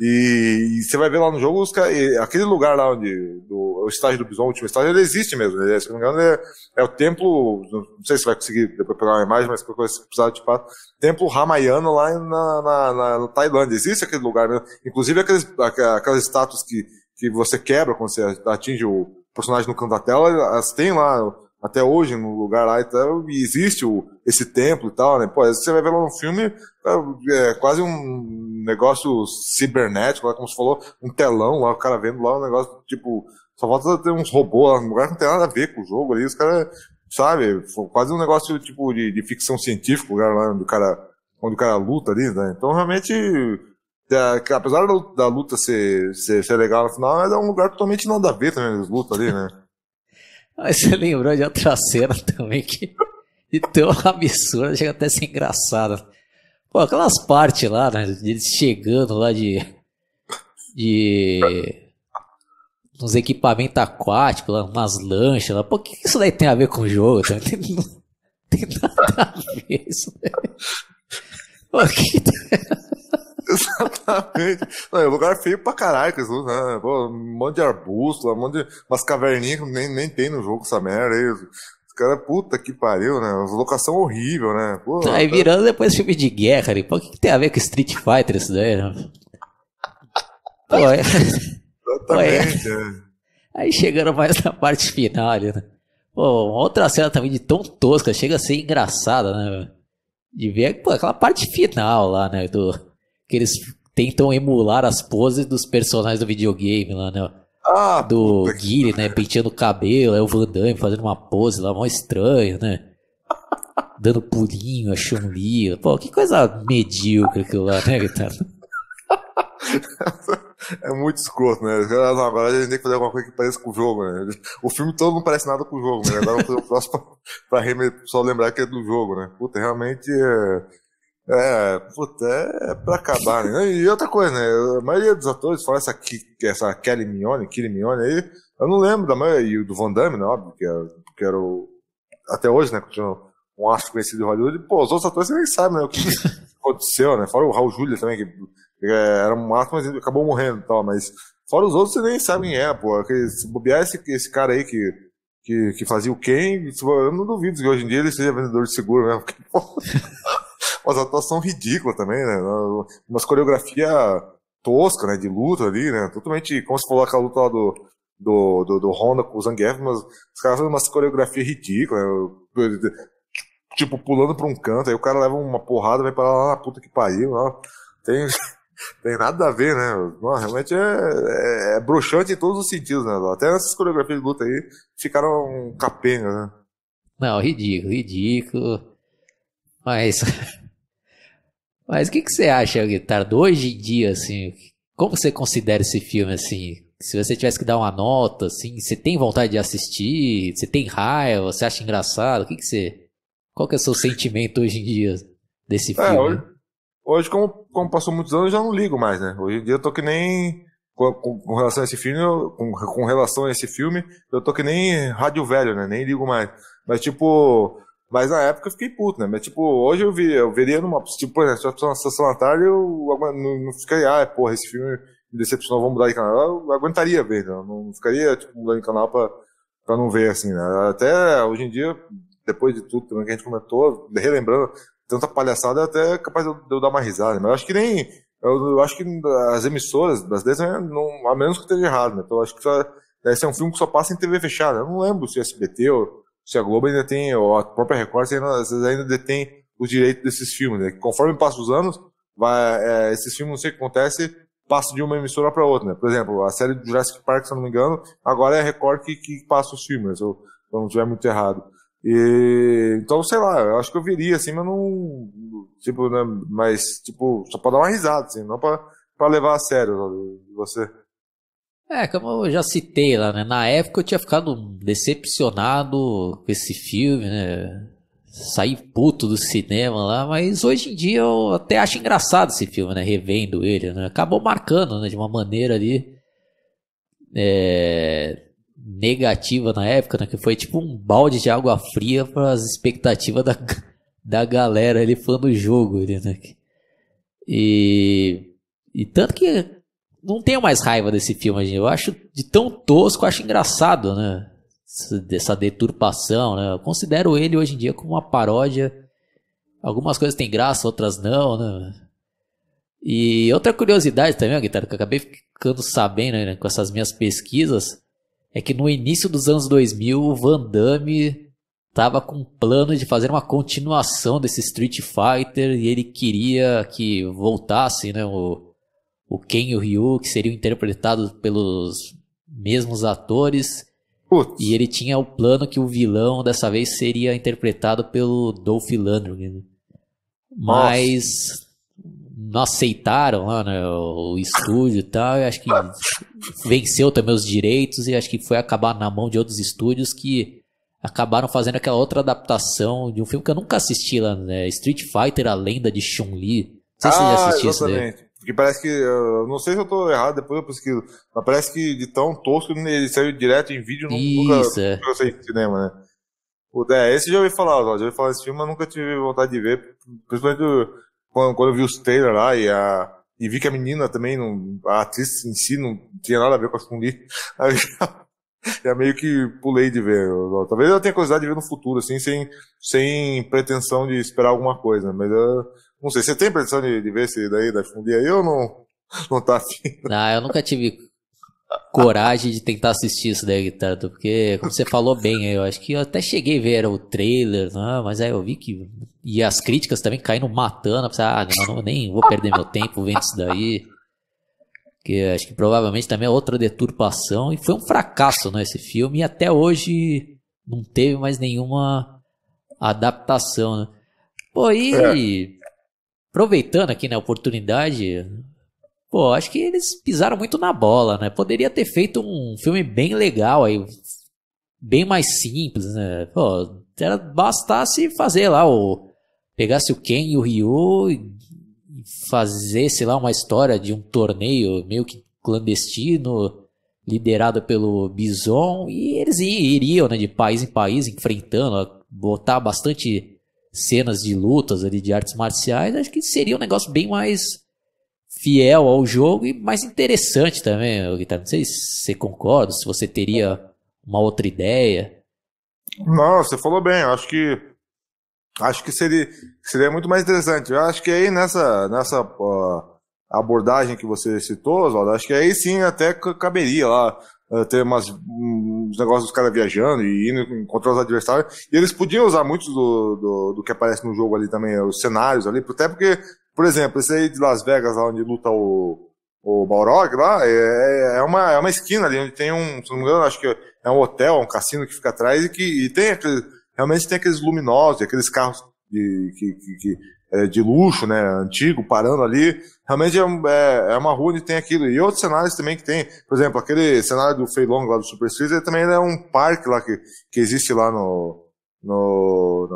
E, e, você vai ver lá no jogo, os caras, e, aquele lugar lá onde. Do, o estágio do Bison, o último estágio, ele existe mesmo. Ele, né? se não me engano, é, é o templo. Não sei se vai conseguir depois pegar uma imagem, mas qualquer coisa se precisar de fato. Templo Ramayana lá na, na, na, na Tailândia. Existe aquele lugar mesmo. Inclusive aqueles, aquelas estátuas que que você quebra quando você atinge o personagem no canto da tela, elas têm lá, até hoje, no lugar lá e tal, e existe o, esse templo e tal, né? Pô, você vai ver lá no filme, é, é, quase um negócio cibernético, lá, como você falou, um telão lá, o cara vendo lá um negócio, tipo, só falta ter uns robôs lá no lugar que não tem nada a ver com o jogo ali, os caras, sabe, quase um negócio tipo de, de ficção científica, o lugar lá onde o cara, onde o cara luta ali, né? Então realmente é, apesar da, da luta ser, ser, ser, legal no final, mas é um lugar totalmente não da ver também, as lutas ali, né? (laughs) mas você lembrou de outra cena também que de tão absurda, chega até a ser engraçada. Pô, aquelas partes lá, né? Eles chegando lá de. de. uns equipamentos aquáticos, lá, umas lanchas lá. Pô, o que isso daí tem a ver com o jogo? Não tem, tem nada a ver isso daí. Pô, que. (laughs) Exatamente. Não, é um lugar feio pra caralho que eles usam, né? Pô, um monte de arbusto, um monte de. umas caverninhas que nem, nem tem no jogo essa merda aí. É Os caras, puta que pariu, né? Uma locação horrível, né? Pô, aí tá- virando depois filme de guerra ali. Pô, o que, que, tem a ver com Street Fighter isso daí, né? Pô, é... Exatamente, Pô, é... é. Aí chegando mais na parte final ali, né? Pô, outra cena também de tão tosca, chega a ser engraçada, né? De ver pô, aquela parte final lá, né? Do, que eles tentam emular as poses dos personagens do videogame lá, né? Ah, do Guile, né? Penteando o cabelo, é o Van Damme fazendo uma pose lá, mó estranho, né? (laughs) Dando pulinho, a Chun-Li. Pô, que coisa medíocre aquilo lá, né, Guitarra? (laughs) é muito escroto, né? Não, agora a gente tem que fazer alguma coisa que pareça com o jogo, né? O filme todo não parece nada com o jogo, né? Agora vamos fazer o próximo pra, pra só lembrar que é do jogo, né? Puta, realmente é, é, puta, é pra acabar, né? E outra coisa, né? A maioria dos atores, fora essa, essa Kelly Mione, Kelly Mione aí, eu não lembro da maioria, e do Van Damme, né? Óbvio, que era, é, que era o, até hoje, né? Continua um astro conhecido em Hollywood. Pô, os outros atores você nem sabe, né? O que (laughs) aconteceu, né? Fora o Raul Júlia também, que é, era um astro, mas acabou morrendo e tal. Mas fora os outros você nem sabe quem é, pô. que se bobear esse, esse cara aí que que, que fazia o quem, eu não duvido que hoje em dia ele seja vendedor de seguro mesmo. Porque, (laughs) umas atuações ridículas também, né? Umas coreografia tosca, né? De luta ali, né? Totalmente, como se falou aquela luta lá do, do, do, do Honda com o Zangief, mas os caras fazem umas coreografias ridículas, né? Tipo, pulando pra um canto, aí o cara leva uma porrada, vai para lá na ah, puta que pariu, ó. Tem, (laughs) tem nada a ver, né? Não, realmente é, é, é, broxante em todos os sentidos, né? Até essas coreografias de luta aí ficaram capengas, né? Não, ridículo, ridículo. Mas. (laughs) Mas o que, que você acha, Guitardo, hoje em dia, assim? Como você considera esse filme, assim? Se você tivesse que dar uma nota, assim, você tem vontade de assistir? Você tem raiva? Você acha engraçado? O que, que você. Qual que é o seu sentimento hoje em dia desse é, filme? É, hoje, hoje como, como passou muitos anos, eu já não ligo mais, né? Hoje em dia eu tô que nem. Com, com, relação a esse filme, eu, com, com, relação a esse filme, eu tô que nem rádio velho, né? Nem ligo mais. Mas tipo, mas na época eu fiquei puto, né? Mas tipo, hoje eu, vi, eu veria numa. Tipo, por exemplo, se eu uma sessão à tarde, eu não, não ficaria, ah, porra, esse filme me decepcionou, vamos mudar de canal. Eu aguentaria ver, né? não ficaria, tipo, mudando de canal pra, pra não ver, assim, né? Até hoje em dia, depois de tudo também que a gente comentou, relembrando tanta palhaçada, até é capaz de eu, de eu dar uma risada. Né? Mas eu acho que nem. Eu, eu acho que as emissoras brasileiras, não, a menos que esteja errado, né? Então eu acho que só, né, esse é um filme que só passa em TV fechada. Eu não lembro se é SBT ou se a Globo ainda tem, ou a própria Record, ainda, vocês ainda detém os direitos desses filmes. Né? Conforme passam os anos, vai, é, esses filmes, não sei o que acontece, passam de uma emissora para outra. Né? Por exemplo, a série do Jurassic Park, se eu não me engano, agora é a Record que, que passa os filmes, se eu, se eu não estiver muito errado. E, então, sei lá, eu acho que eu viria, assim, mas não. Tipo, né, mas, tipo, só pra dar uma risada, assim, não pra, pra levar a sério, sabe? Você. É, como eu já citei lá, né? Na época eu tinha ficado decepcionado com esse filme, né? Saí puto do cinema lá, mas hoje em dia eu até acho engraçado esse filme, né? Revendo ele, né? Acabou marcando, né? De uma maneira ali. É, negativa na época, né? Que foi tipo um balde de água fria para as expectativas da, (laughs) da galera ali fã do jogo, ali, né? E, e tanto que não tenho mais raiva desse filme. Eu acho de tão tosco, eu acho engraçado, né? Dessa deturpação, né? Eu considero ele hoje em dia como uma paródia. Algumas coisas têm graça, outras não, né? E outra curiosidade também, Guitarra, que eu acabei ficando sabendo né, com essas minhas pesquisas, é que no início dos anos 2000, o Van Damme tava com um plano de fazer uma continuação desse Street Fighter e ele queria que voltasse, né? O, o Ken e o Ryu, que seriam interpretados pelos mesmos atores. Putz. E ele tinha o plano que o vilão dessa vez seria interpretado pelo Dolph Lundgren. Mas não aceitaram lá né, o estúdio e tal. E acho que venceu também os direitos e acho que foi acabar na mão de outros estúdios que acabaram fazendo aquela outra adaptação de um filme que eu nunca assisti lá, né? Street Fighter, a lenda de Chun-Li. Não sei ah, se você já ah, assistiu exatamente. isso daí que parece que, eu não sei se eu tô errado, depois eu pesquiso, mas parece que de tão tosco né, ele saiu direto em vídeo, Isso, nunca, é. nunca em assim cinema, né? O, é, esse já ouvi falar, já ouvi falar desse filme, mas nunca tive vontade de ver, principalmente quando, quando eu vi os trailers lá e a, e vi que a menina também, não, a atriz em si, não tinha nada a ver com a chun (laughs) Aí já, meio que pulei de ver. Talvez eu tenha curiosidade de ver no futuro, assim, sem, sem pretensão de esperar alguma coisa, mas eu, não sei, você tem pretensão de, de ver esse daí da fundir aí ou não, não tá afim? Ah, eu nunca tive coragem de tentar assistir isso daí, tanto porque, como você falou bem, eu acho que eu até cheguei a ver o trailer, né, mas aí eu vi que. E as críticas também caindo matando, eu pensei, ah, não, não, nem vou perder meu tempo vendo isso daí. Que acho que provavelmente também é outra deturpação. E foi um fracasso, né, esse filme. E até hoje não teve mais nenhuma adaptação, né? Pô, e é aproveitando aqui na né, oportunidade, pô, acho que eles pisaram muito na bola, né? Poderia ter feito um filme bem legal aí, bem mais simples, né? Pô, era, bastasse fazer lá o pegasse o Ken e o Ryu e fizesse lá, uma história de um torneio meio que clandestino, liderado pelo Bison, e eles iriam, né, de país em país enfrentando, botar bastante cenas de lutas ali, de artes marciais, acho que seria um negócio bem mais fiel ao jogo e mais interessante também, Guitarra. Não sei se você concorda, se você teria uma outra ideia. Não, você falou bem, eu acho que acho que seria, seria muito mais interessante. Eu acho que aí nessa, nessa uh, abordagem que você citou, Oswaldo, acho que aí sim até caberia lá eh, ter umas, hum, uns negócios dos caras viajando e indo encontrar os adversários. E eles podiam usar muito do, do, do que aparece no jogo ali também, os cenários ali, até porque, por exemplo, esse aí de Las Vegas, lá onde luta o, o Balrog lá, é, é, é uma, é uma esquina ali onde tem um, se não me engano, acho que é um hotel, um cassino que fica atrás e que e tem aquele, realmente tem aqueles luminosos, aqueles carros de, que, que, que é, de luxo, né, antigo, parando ali. Realmente é, é, é, uma rua onde tem aquilo. E outros cenários também que tem. Por exemplo, aquele cenário do Feilong lá do Super Caesar também é um parque lá que, que existe lá no, no,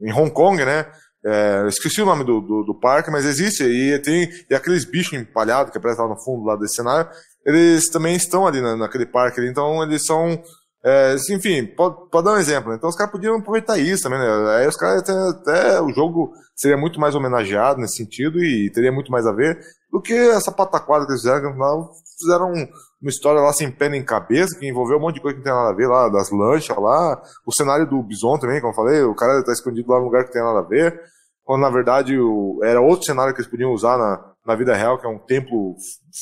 no em Hong Kong, né? É, esqueci o nome do, do, do, parque, mas existe. E tem e aqueles bichos empalhados que aparecem lá no fundo lá desse cenário. Eles também estão ali na, naquele parque. Ali, então eles são é, assim, enfim, pode, pode dar um exemplo. Né? Então os caras podiam aproveitar isso também, né? Aí os caras até, até, o jogo seria muito mais homenageado nesse sentido e teria muito mais a ver do que essa pataquada que eles fizeram, que fizeram uma história lá sem pena em cabeça, que envolveu um monte de coisa que não tem nada a ver lá, das lanchas lá, o cenário do Bison também, como eu falei, o cara está escondido lá num lugar que tem nada a ver, quando na verdade o, era outro cenário que eles podiam usar na, na vida real, que é um templo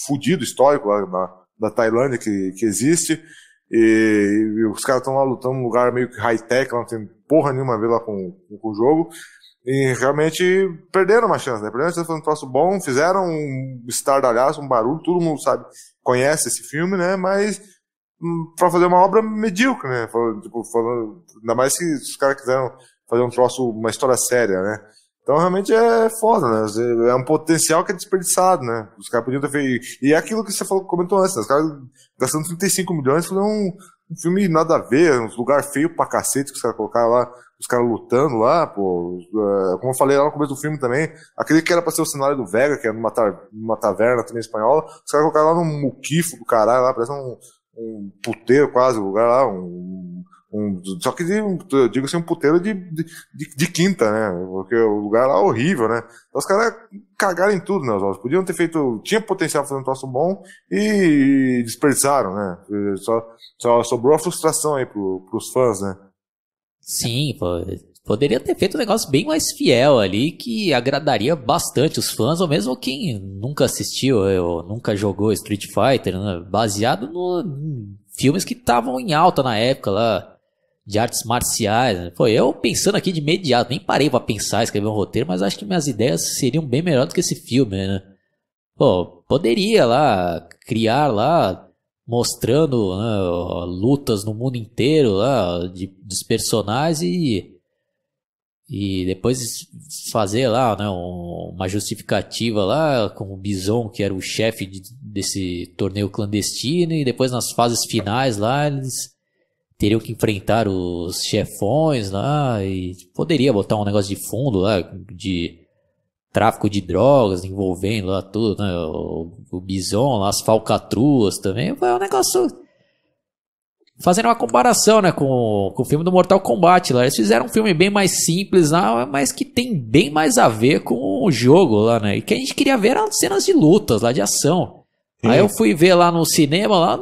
fudido histórico lá na, da Tailândia que, que existe. E, e os caras estão lá lutando num lugar meio que high-tech, não tem porra nenhuma a ver lá com, com o jogo. E realmente perderam uma chance, né? Perderam uma chance, foi um troço bom, fizeram um estardalhaço, um barulho, todo mundo sabe, conhece esse filme, né? Mas hum, para fazer uma obra medíocre, né? Falando, tipo, falando, ainda mais se os caras quiseram fazer um troço, uma história séria, né? Então realmente é foda, né? É um potencial que é desperdiçado, né? Os caras podiam ter feito. E é aquilo que você falou, comentou antes, né? Os caras gastando 35 milhões foi um, um, filme nada a ver, um lugar feio pra cacete que os caras colocaram lá, os caras lutando lá, pô. É, como eu falei lá no começo do filme também, aquele que era pra ser o cenário do Vega, que era é numa, numa taverna também espanhola, os caras colocaram lá num muquifo do caralho lá, parece um, um puteiro quase, um lugar lá, um um, só que, de, eu digo assim, um puteiro de, de, de, quinta, né? Porque o lugar lá é horrível, né? Então os caras cagaram em tudo, né? Os podiam ter feito, tinha potencial para fazer um troço bom e desperdiçaram, né? Só, só sobrou a frustração aí pro, pros fãs, né? Sim, pô. Poderia ter feito um negócio bem mais fiel ali, que agradaria bastante os fãs, ou mesmo quem nunca assistiu é, ou nunca jogou Street Fighter, né? baseado nos em filmes que estavam em alta na época lá de artes marciais. Né? Foi eu pensando aqui de imediato, nem parei para pensar, escrever um roteiro, mas acho que minhas ideias seriam bem melhores do que esse filme, né? Pô, poderia lá criar lá mostrando né, lutas no mundo inteiro lá de, dos personagens e e depois fazer lá né, um, uma justificativa lá com o Bison que era o chefe de, desse torneio clandestino e depois nas fases finais lá eles teriam que enfrentar os chefões lá e poderia botar um negócio de fundo lá de tráfico de drogas envolvendo lá tudo, né? O, o bison, lá, as falcatruas também. Foi um negócio. Fazendo uma comparação, né, com, com o filme do Mortal Kombat lá. Eles fizeram um filme bem mais simples lá, mas que tem bem mais a ver com o jogo lá, né? E que a gente queria ver as cenas de lutas lá, de ação. Sim. Aí eu fui ver lá no cinema, lá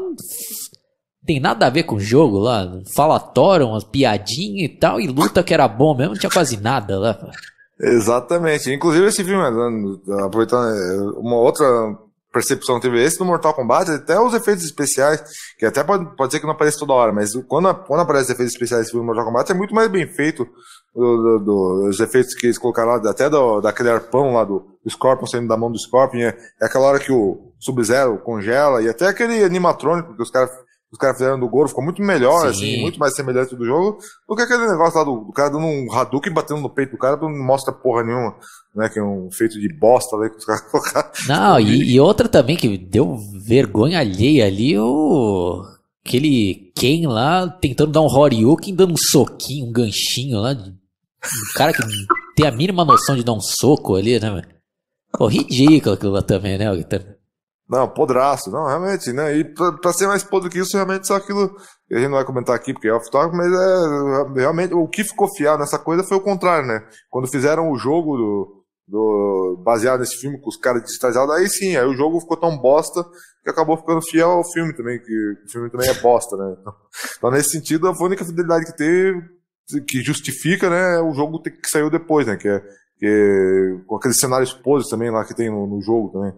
tem nada a ver com o jogo lá. Falatório, umas piadinhas e tal, e luta que era bom mesmo, não tinha quase nada lá. Exatamente. Inclusive esse filme, né, aproveitando é, uma outra percepção teve esse no Mortal Kombat, até os efeitos especiais, que até pode, pode ser que não apareça toda hora, mas quando, quando aparece efeitos especiais no Mortal Kombat é muito mais bem feito do, do, do, os efeitos que eles colocaram lá, até do, daquele arpão lá do, do Scorpion saindo da mão do Scorpion, é, é aquela hora que o Sub-Zero congela, e até aquele animatrônico que os caras os caras fizeram do Goro, ficou muito melhor, assim, Sim. assim, muito mais semelhante do jogo, do que aquele negócio lá do, do cara dando um Hadouken batendo no peito do cara, não mostra porra nenhuma, né? Que é um feito de bosta ali que os caras (laughs) colocaram. Não, e, e, outra também que deu vergonha alheia ali, o. Aquele Ken lá tentando dar um Horyuken, dando um soquinho, um ganchinho lá. Um cara que tem a mínima noção de dar um soco ali, né, velho? Pô, ridículo aquilo lá também, né? Não, podraço. Não, realmente, né? E pra, pra ser mais podre que isso, realmente só aquilo. A gente não vai comentar aqui porque é off-talk, mas é. Realmente, o que ficou fiado nessa coisa foi o contrário, né? Quando fizeram o jogo do. do baseado nesse filme com os caras distraídos, aí sim, aí o jogo ficou tão bosta que acabou ficando fiel ao filme também, que o filme também é bosta, né? Então, então nesse sentido, a única fidelidade que teve. Que justifica, né? O jogo que saiu depois, né? Que é, que, é com aqueles cenários poses também lá que tem no, no jogo também.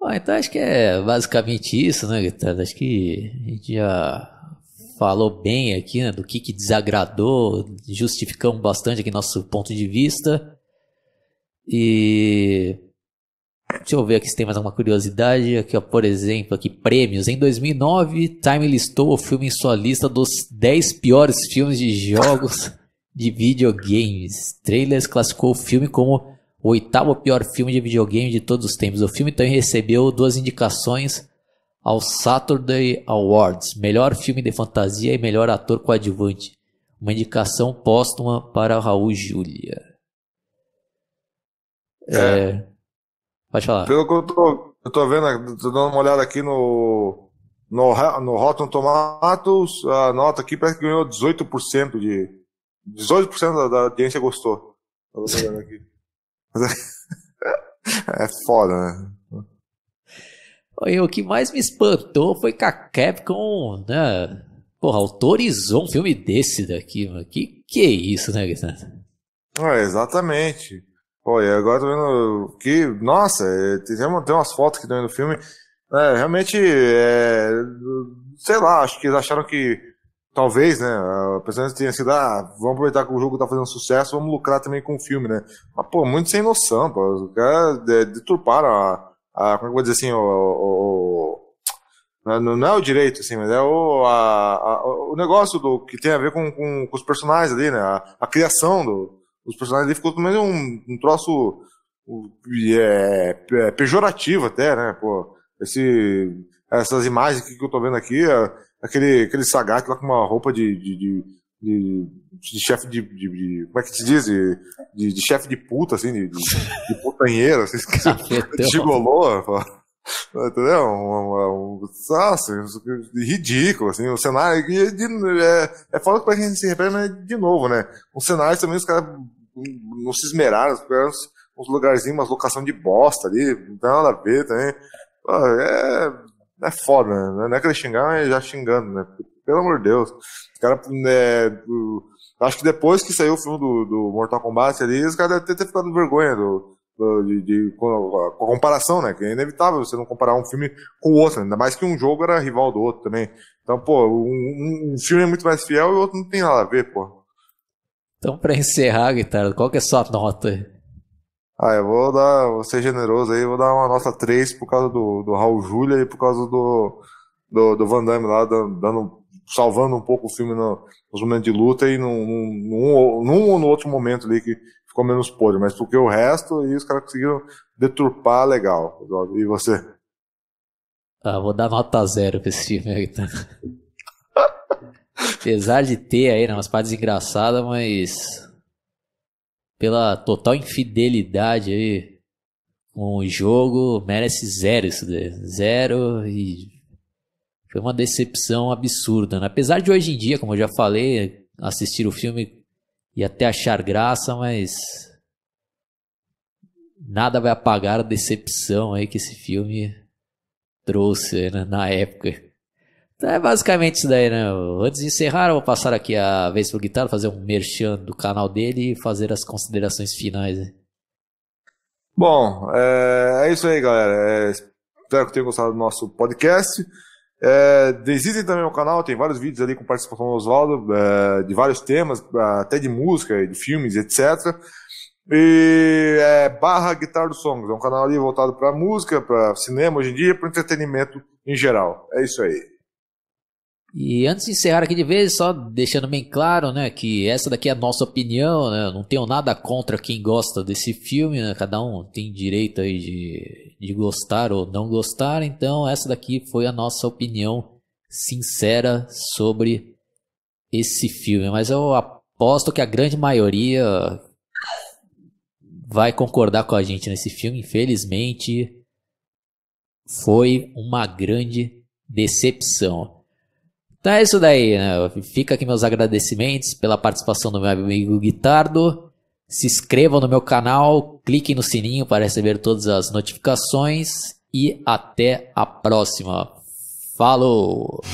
Bom, então acho que é basicamente isso, né, Guitarra? Acho que a gente já falou bem aqui né, do que, que desagradou, justificamos bastante aqui nosso ponto de vista. E deixa eu ver aqui se tem mais alguma curiosidade. Aqui, ó, por exemplo, aqui prêmios. Em 2009, Time listou o filme em sua lista dos 10 piores filmes de jogos de videogames. Trailers classificou o filme como o oitavo pior filme de videogame de todos os tempos. O filme também recebeu duas indicações ao Saturday Awards: melhor filme de fantasia e melhor ator coadjuvante. Uma indicação póstuma para Raul Julia. É. é. Pode falar. Pelo que eu tô, eu tô vendo, tô dando uma olhada aqui no, no, no Rotten Tomatoes, a nota aqui parece que ganhou 18% de. 18% da, da audiência gostou. Tô vendo (laughs) aqui. (laughs) é foda, né? o que mais me espantou foi que a Capcom, né? Porra, autorizou um filme desse daqui, mano. Que que é isso, né, Guilherme? É, exatamente. Pô, e agora tô vendo que, nossa, é, tem, umas fotos que estão no filme. É, realmente, é, sei lá, acho que eles acharam que talvez, né, a pessoa tenha sido, ah, vamos aproveitar que o jogo tá fazendo sucesso, vamos lucrar também com o filme, né? Mas, pô, muito sem noção, pô. Os caras é, deturparam a, a, como é que eu vou dizer assim, o, o, o, é, não é o direito, assim, mas é o, a, a, o negócio do, que tem a ver com, com, com os personagens ali, né? A, a criação do, dos personagens ali ficou também um, um troço é, é, pejorativo até, né? Pô, esse, essas imagens que eu tô vendo aqui, é, aquele, aquele Sagat lá com uma roupa de, de, de, de, de chefe de, de, de, Como é que te diz? De, de, de chefe de puta, assim, de, de, de putanheiro, assim, (laughs) ah, é de gigolô, entendeu? Um, um, um, ah, assim, ridículo, assim, o cenário. De, é de, é, é foda a gente se refere, mas é de novo, né? Os cenários também, os caras não se esmeraram, os caras uns lugarzinhos, umas locação de bosta ali, não tem nada a ver também. Pô, é é foda, né? Não é que ele xingar, mas já xingando, né? Pelo amor de Deus. Os caras. Né, acho que depois que saiu o filme do, do Mortal Kombat ali, os caras devem ter ficado vergonha do, do, de, de, com a comparação, né? Que é inevitável você não comparar um filme com o outro, ainda mais que um jogo era rival do outro também. Então, pô, um, um filme é muito mais fiel e o outro não tem nada a ver, pô. Então, pra encerrar, Guitarra, qual que é a sua nota? Ah, eu vou dar, vou ser generoso aí, vou dar uma nota 3 por causa do, do Raul Júlia e por causa do, do, do Van Damme lá, dando, salvando um pouco o filme no, nos momentos de luta e num, num, num, ou no outro momento ali que ficou menos podre, mas porque o resto e os caras conseguiram deturpar legal. E você? Ah, vou dar nota zero pra esse filme aí, tá? (laughs) Apesar de ter aí né, umas partes engraçadas, mas pela total infidelidade aí com o jogo, merece zero isso daí. Zero e foi uma decepção absurda. Né? Apesar de hoje em dia, como eu já falei, assistir o filme e até achar graça, mas nada vai apagar a decepção aí que esse filme trouxe né, na época. Então é basicamente isso daí, né? Antes de encerrar, eu vou passar aqui a vez pro Guitar, fazer um merchan do canal dele e fazer as considerações finais. Né? Bom, é, é, isso aí, galera. É, espero que tenham gostado do nosso podcast. É, também o canal, tem vários vídeos ali com participação do Oswaldo, é, de vários temas, até de música, de filmes, etc. E é barra Guitar dos Songs, é um canal ali voltado para música, para cinema hoje em dia, para entretenimento em geral. É isso aí. E antes de encerrar aqui de vez, só deixando bem claro, né, que essa daqui é a nossa opinião, né, não tenho nada contra quem gosta desse filme, né, cada um tem direito aí de, de gostar ou não gostar, então essa daqui foi a nossa opinião sincera sobre esse filme, mas eu aposto que a grande maioria vai concordar com a gente nesse filme, infelizmente foi uma grande decepção. Então é isso daí, né? Fica aqui meus agradecimentos pela participação do meu amigo Guitardo. Se inscrevam no meu canal, cliquem no sininho para receber todas as notificações e até a próxima. Falou!